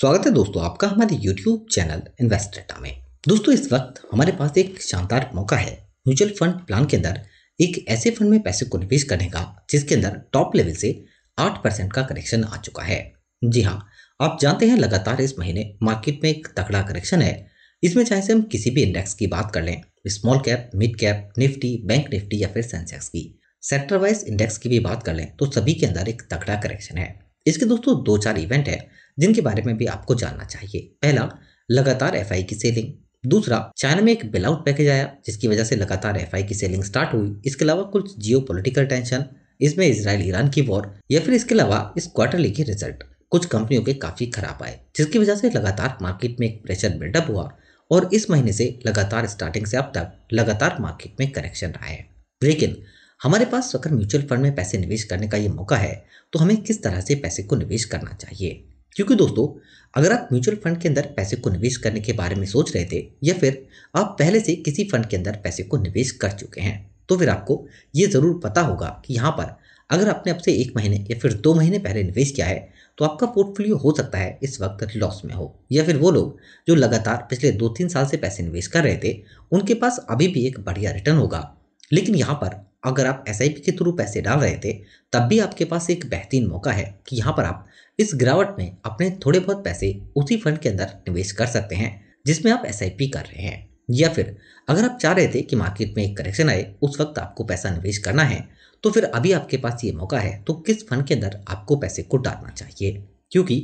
स्वागत है दोस्तों आपका हमारे YouTube चैनल इन्वेस्ट डेटा में दोस्तों इस वक्त हमारे पास एक शानदार मौका है म्यूचुअल फंड प्लान के अंदर एक ऐसे फंड में पैसे को निवेश करने का जिसके अंदर टॉप लेवल से आठ परसेंट का करेक्शन आ चुका है जी हाँ आप जानते हैं लगातार इस महीने मार्केट में एक तगड़ा करेक्शन है इसमें चाहे से हम किसी भी इंडेक्स की बात कर लें small cap mid cap Nifty bank Nifty या फिर सेंसेक्स की सेक्टर वाइज इंडेक्स की भी बात कर लें तो सभी के अंदर एक तगड़ा करेक्शन है इसके दोस्तों दो चार इवेंट है जिनके बारे में भी आपको जानना चाहिए पहला लगातार एफ की सेलिंग दूसरा चाइना में एक बेलआउट पैकेज आया जिसकी वजह से लगातार एफ की सेलिंग स्टार्ट हुई इसके अलावा कुछ जियो टेंशन इसमें इसराइल ईरान की वॉर या फिर इसके अलावा इस क्वार्टरली के रिजल्ट कुछ कंपनियों के काफ़ी खराब आए जिसकी वजह से लगातार मार्केट में एक प्रेशर बिल्डअप हुआ और इस महीने से लगातार स्टार्टिंग से अब तक लगातार मार्केट में करेक्शन आया है लेकिन हमारे पास अगर म्यूचुअल फंड में पैसे निवेश करने का ये मौका है तो हमें किस तरह से पैसे को निवेश करना चाहिए क्योंकि दोस्तों अगर आप म्यूचुअल फंड के अंदर पैसे को निवेश करने के बारे में सोच रहे थे या फिर आप पहले से किसी फंड के अंदर पैसे को निवेश कर चुके हैं तो फिर आपको ये ज़रूर पता होगा कि यहाँ पर अगर आपने अब से एक महीने या फिर दो महीने पहले निवेश किया है तो आपका पोर्टफोलियो हो सकता है इस वक्त लॉस में हो या फिर वो लोग जो लगातार पिछले दो तीन साल से पैसे निवेश कर रहे थे उनके पास अभी भी एक बढ़िया रिटर्न होगा लेकिन यहाँ पर अगर आप एस के थ्रू पैसे डाल रहे थे तब भी आपके पास एक बेहतरीन मौका है कि यहाँ पर आप इस गिरावट में अपने थोड़े बहुत पैसे उसी फंड के अंदर निवेश कर सकते हैं जिसमें आप एस कर रहे हैं या फिर अगर आप चाह रहे थे कि मार्केट में एक करेक्शन आए उस वक्त आपको पैसा निवेश करना है तो फिर अभी आपके पास ये मौका है तो किस फंड के अंदर आपको पैसे को डालना चाहिए क्योंकि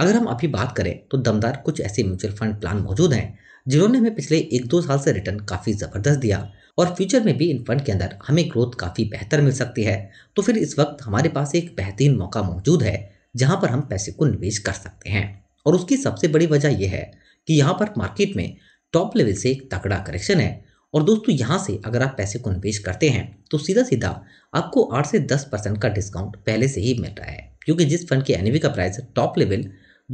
अगर हम अभी बात करें तो दमदार कुछ ऐसे म्यूचुअल फंड प्लान मौजूद हैं जिन्होंने हमें पिछले एक दो साल से रिटर्न काफ़ी ज़बरदस्त दिया और फ्यूचर में भी इन फंड के अंदर हमें ग्रोथ काफ़ी बेहतर मिल सकती है तो फिर इस वक्त हमारे पास एक बेहतरीन मौका मौजूद है जहाँ पर हम पैसे को निवेश कर सकते हैं और उसकी सबसे बड़ी वजह यह है कि यहाँ पर मार्केट में टॉप लेवल से एक तगड़ा करेक्शन है और दोस्तों यहाँ से अगर आप पैसे को निवेश करते हैं तो सीधा सीधा आपको आठ से दस परसेंट का डिस्काउंट पहले से ही मिल रहा है क्योंकि जिस फंड के एनवी का प्राइस टॉप लेवल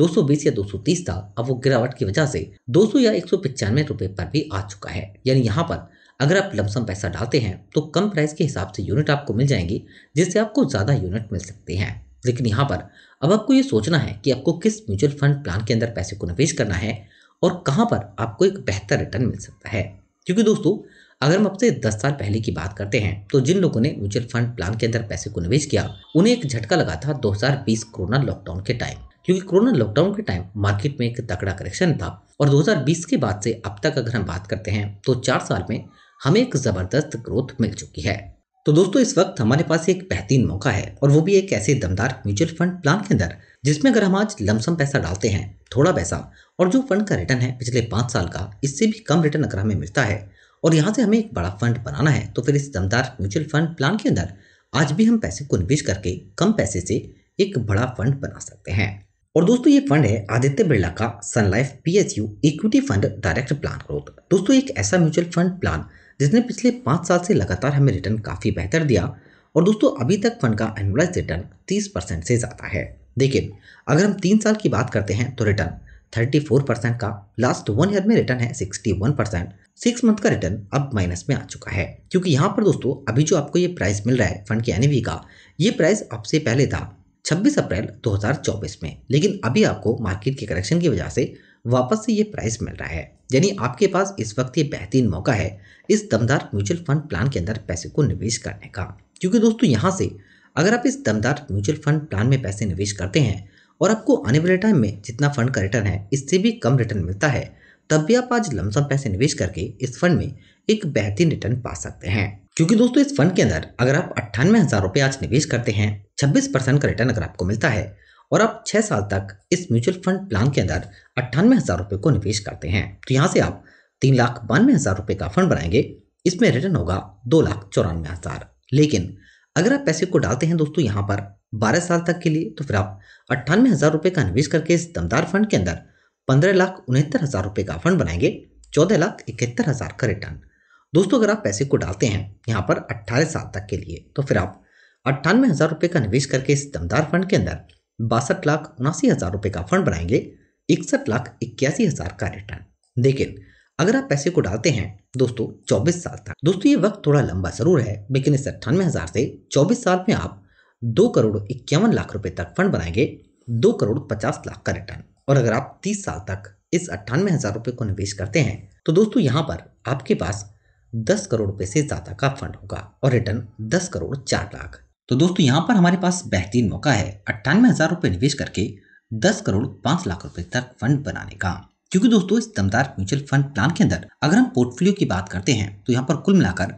220 या 230 था अब वो गिरावट की वजह से 200 या एक सौ रुपए पर भी आ चुका है यानी यहाँ पर अगर आप लमसम पैसा डालते हैं तो कम प्राइस के हिसाब से यूनिट आपको मिल जाएंगी जिससे आपको ज़्यादा यूनिट मिल सकते हैं लेकिन यहाँ पर अब आपको ये सोचना है कि आपको किस म्यूचुअल फंड प्लान के अंदर पैसे को निवेश करना है और कहाँ पर आपको एक बेहतर रिटर्न मिल सकता है क्योंकि दोस्तों अगर हम आपसे दस साल पहले की बात करते हैं तो जिन लोगों ने म्यूचुअल फंड प्लान के अंदर पैसे को निवेश किया उन्हें एक झटका लगा था 2020 कोरोना लॉकडाउन के टाइम क्योंकि कोरोना लॉकडाउन के टाइम मार्केट में एक तकड़ा करेक्शन था और 2020 के बाद से अब तक अगर हम बात करते हैं तो चार साल में हमें एक ज़बरदस्त ग्रोथ मिल चुकी है तो दोस्तों इस वक्त हमारे पास एक बेहतरीन मौका है और वो भी एक ऐसे दमदार म्यूचुअल फंड प्लान के अंदर जिसमें अगर हम आज लमसम पैसा डालते हैं थोड़ा पैसा और जो फंड का रिटर्न है पिछले पांच साल का इससे भी कम रिटर्न अगर हमें मिलता है और यहाँ से हमें एक बड़ा फंड बनाना है तो फिर इस दमदार म्यूचुअल फंड प्लान के अंदर आज भी हम पैसे को निवेश करके कम पैसे से एक बड़ा फंड बना सकते हैं और दोस्तों ये फंड है आदित्य बिरला का Sun Life P equity fund direct plan growth दोस्तों एक ऐसा म्यूचुअल फंड प्लान जिसने पिछले पाँच साल से लगातार हमें रिटर्न काफ़ी बेहतर दिया और दोस्तों अभी तक फंड का एनुलाइज रिटर्न 30 परसेंट से ज़्यादा है लेकिन अगर हम तीन साल की बात करते हैं तो रिटर्न 34 परसेंट का लास्ट वन ईयर में रिटर्न है 61 परसेंट सिक्स मंथ का रिटर्न अब माइनस में आ चुका है क्योंकि यहाँ पर दोस्तों अभी जो आपको ये प्राइस मिल रहा है फंड के एनिवी का ये प्राइस आपसे पहले था 26 अप्रैल 2024 में लेकिन अभी आपको मार्केट के करेक्शन की वजह से वापस से ये प्राइस मिल रहा है यानी आपके पास इस वक्त ये बेहतरीन मौका है इस दमदार म्यूचुअल फंड प्लान के अंदर पैसे को निवेश करने का क्योंकि दोस्तों यहाँ से अगर आप इस दमदार म्यूचुअल फंड प्लान में पैसे निवेश करते हैं और आपको आने वाले टाइम में जितना फंड का रिटर्न है इससे भी कम रिटर्न मिलता है तब भी आप आज लमसम पैसे निवेश करके इस फंड में एक बेहतरीन रिटर्न पा सकते हैं क्योंकि दोस्तों इस फंड के अंदर अगर आप अट्ठानवे हजार रुपए आज निवेश करते हैं छब्बीस परसेंट का रिटर्न अगर आपको मिलता है और आप छह साल तक इस म्यूचुअल फंड प्लान के अंदर अट्ठानवे हज़ार रुपये को निवेश करते हैं तो यहाँ से आप तीन लाख बानवे हज़ार रुपये का फंड बनाएंगे इसमें रिटर्न होगा दो लाख चौरानवे हज़ार लेकिन अगर आप पैसे को डालते हैं दोस्तों यहाँ पर बारह साल तक के लिए तो फिर आप अट्ठानवे हज़ार रुपये का निवेश करके इस दमदार फंड के अंदर पंद्रह लाख उनहत्तर हज़ार रुपये का फंड बनाएंगे चौदह लाख इकहत्तर हज़ार का रिटर्न दोस्तों अगर आप पैसे को डालते हैं यहाँ पर अट्ठारह साल तक के लिए तो फिर आप अट्ठानवे हज़ार रुपये का निवेश करके इस दमदार फंड के अंदर बासठ लाख उनासी हज़ार रुपये का फंड बनाएंगे इकसठ लाख इक्यासी हज़ार का रिटर्न लेकिन अगर आप पैसे को डालते हैं दोस्तों 24 साल तक दोस्तों ये वक्त थोड़ा लंबा ज़रूर है लेकिन इस अट्ठानवे हज़ार से 24 साल में आप दो करोड़ इक्यावन लाख रुपए तक फंड बनाएंगे दो करोड़ पचास लाख का रिटर्न और अगर आप तीस साल तक इस अट्ठानवे हज़ार रुपए को निवेश करते हैं तो दोस्तों यहाँ पर आपके पास दस करोड़ रुपये से ज़्यादा का फंड होगा और रिटर्न दस करोड़ चार लाख तो दोस्तों यहाँ पर हमारे पास बेहतरीन मौका है अट्ठानवे हज़ार रुपये निवेश करके दस करोड़ पांच लाख रुपए तक फंड बनाने का क्योंकि दोस्तों इस दमदार म्यूचुअल फंड प्लान के अंदर अगर हम पोर्टफोलियो की बात करते हैं तो यहाँ पर कुल मिलाकर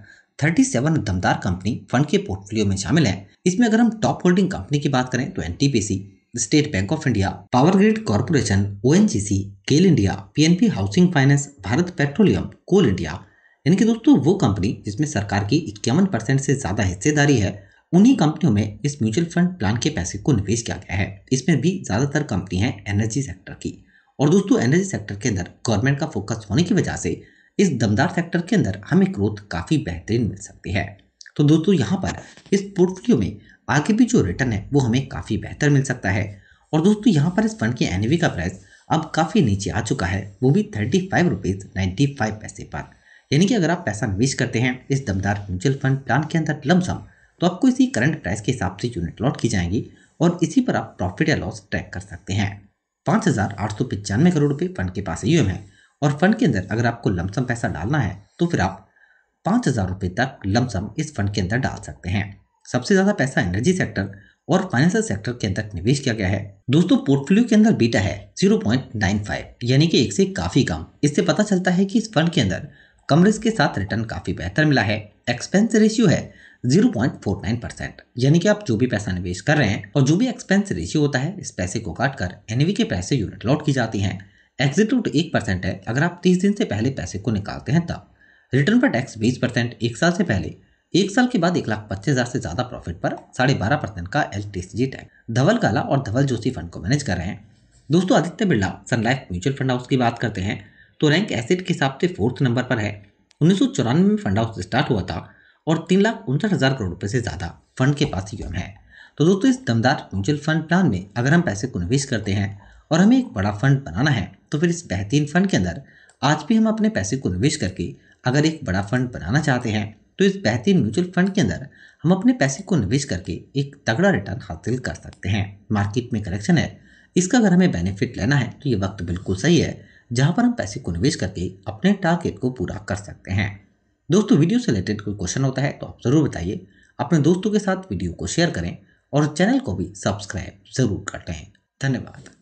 37 दमदार कंपनी फंड के पोर्टफोलियो में शामिल है इसमें अगर हम टॉप होल्डिंग कंपनी की बात करें तो NTPC State Bank of India Power Grid Corporation ओ GAIL India PNB housing finance Bharat Petroleum Coal India यानी कि दोस्तों वो कंपनी जिसमें सरकार की इक्यावन परसेंट से ज्यादा हिस्सेदारी है उन्हीं कंपनियों में इस म्यूचुअल फंड प्लान के पैसे को निवेश किया गया है इसमें भी ज़्यादातर कंपनी है एनर्जी सेक्टर की और दोस्तों एनर्जी सेक्टर के अंदर गवर्नमेंट का फोकस होने की वजह से इस दमदार सेक्टर के अंदर हमें ग्रोथ काफ़ी बेहतरीन मिल सकती है तो दोस्तों यहाँ पर इस पोर्टफोलियो में आगे भी जो रिटर्न है वो हमें काफ़ी बेहतर मिल सकता है और दोस्तों यहाँ पर इस फंड के एन का प्राइस अब काफ़ी नीचे आ चुका है वो भी thirty five rupees ninety five पैसे पर यानी कि अगर आप पैसा निवेश करते हैं इस दमदार म्यूचुअल फंड प्लान के अंदर लमसम तो आपको इसी करंट प्राइस के हिसाब से यूनिट लॉट की जाएंगी और इसी पर आप प्रॉफिट या लॉस ट्रैक कर सकते हैं पाँच हज़ार आठ सौ पचानवे करोड़ रुपये फंड के पास यू है और फंड के अंदर अगर आपको लमसम पैसा डालना है तो फिर आप पाँच हज़ार रुपये तक लमसम इस फंड के अंदर डाल सकते हैं सबसे ज़्यादा पैसा एनर्जी सेक्टर और फाइनेंशियल सेक्टर के अंदर निवेश किया गया है दोस्तों पोर्टफोलियो के अंदर बीटा है 0.95 यानी कि एक से काफ़ी कम इससे पता चलता है कि इस फंड के अंदर कम रिस्क के साथ रिटर्न काफ़ी बेहतर मिला है एक्सपेंस रेशियो है 0.49 परसेंट यानी कि आप जो भी पैसा निवेश कर रहे हैं और जो भी एक्सपेंस रेशियो होता है इस पैसे को काट कर एनवी के पैसे यूनिट लॉट की जाती है एग्जिट रूट एक परसेंट है अगर आप तीस दिन से पहले पैसे को निकालते हैं तब रिटर्न पर टैक्स बीस परसेंट एक साल से पहले एक साल के बाद एक लाख पच्चीस हजार से ज्यादा प्रॉफिट पर साढ़े बारह परसेंट का L T C tax Dhaval Kala और धवल जोशी फंड को मैनेज कर रहे हैं दोस्तों Aditya Birla Sun Life mutual fund house की बात करते हैं तो रैंक एसेट के हिसाब से फोर्थ नंबर पर है उन्नीस में फंड हाउस स्टार्ट हुआ था और तीन लाख उनसठ हज़ार करोड़ रुपये से ज़्यादा फंड के पास यूएम है तो दोस्तों इस दमदार म्यूचुअल फंड प्लान में अगर हम पैसे को निवेश करते हैं और हमें एक बड़ा फंड बनाना है तो फिर इस बेहतरीन फंड के अंदर आज भी हम अपने पैसे को निवेश करके अगर एक बड़ा फंड बनाना चाहते हैं तो इस बेहतरीन म्यूचुअल फंड के अंदर हम अपने पैसे को निवेश करके एक तगड़ा रिटर्न हासिल कर सकते हैं मार्केट में करेक्शन है इसका अगर हमें बेनिफिट लेना है तो ये वक्त बिल्कुल सही है जहाँ पर हम पैसे को निवेश करके अपने टारगेट को पूरा कर सकते हैं दोस्तों वीडियो से रिलेटेड कोई क्वेश्चन होता है तो आप ज़रूर बताइए अपने दोस्तों के साथ वीडियो को शेयर करें और चैनल को भी सब्सक्राइब ज़रूर करते हैं धन्यवाद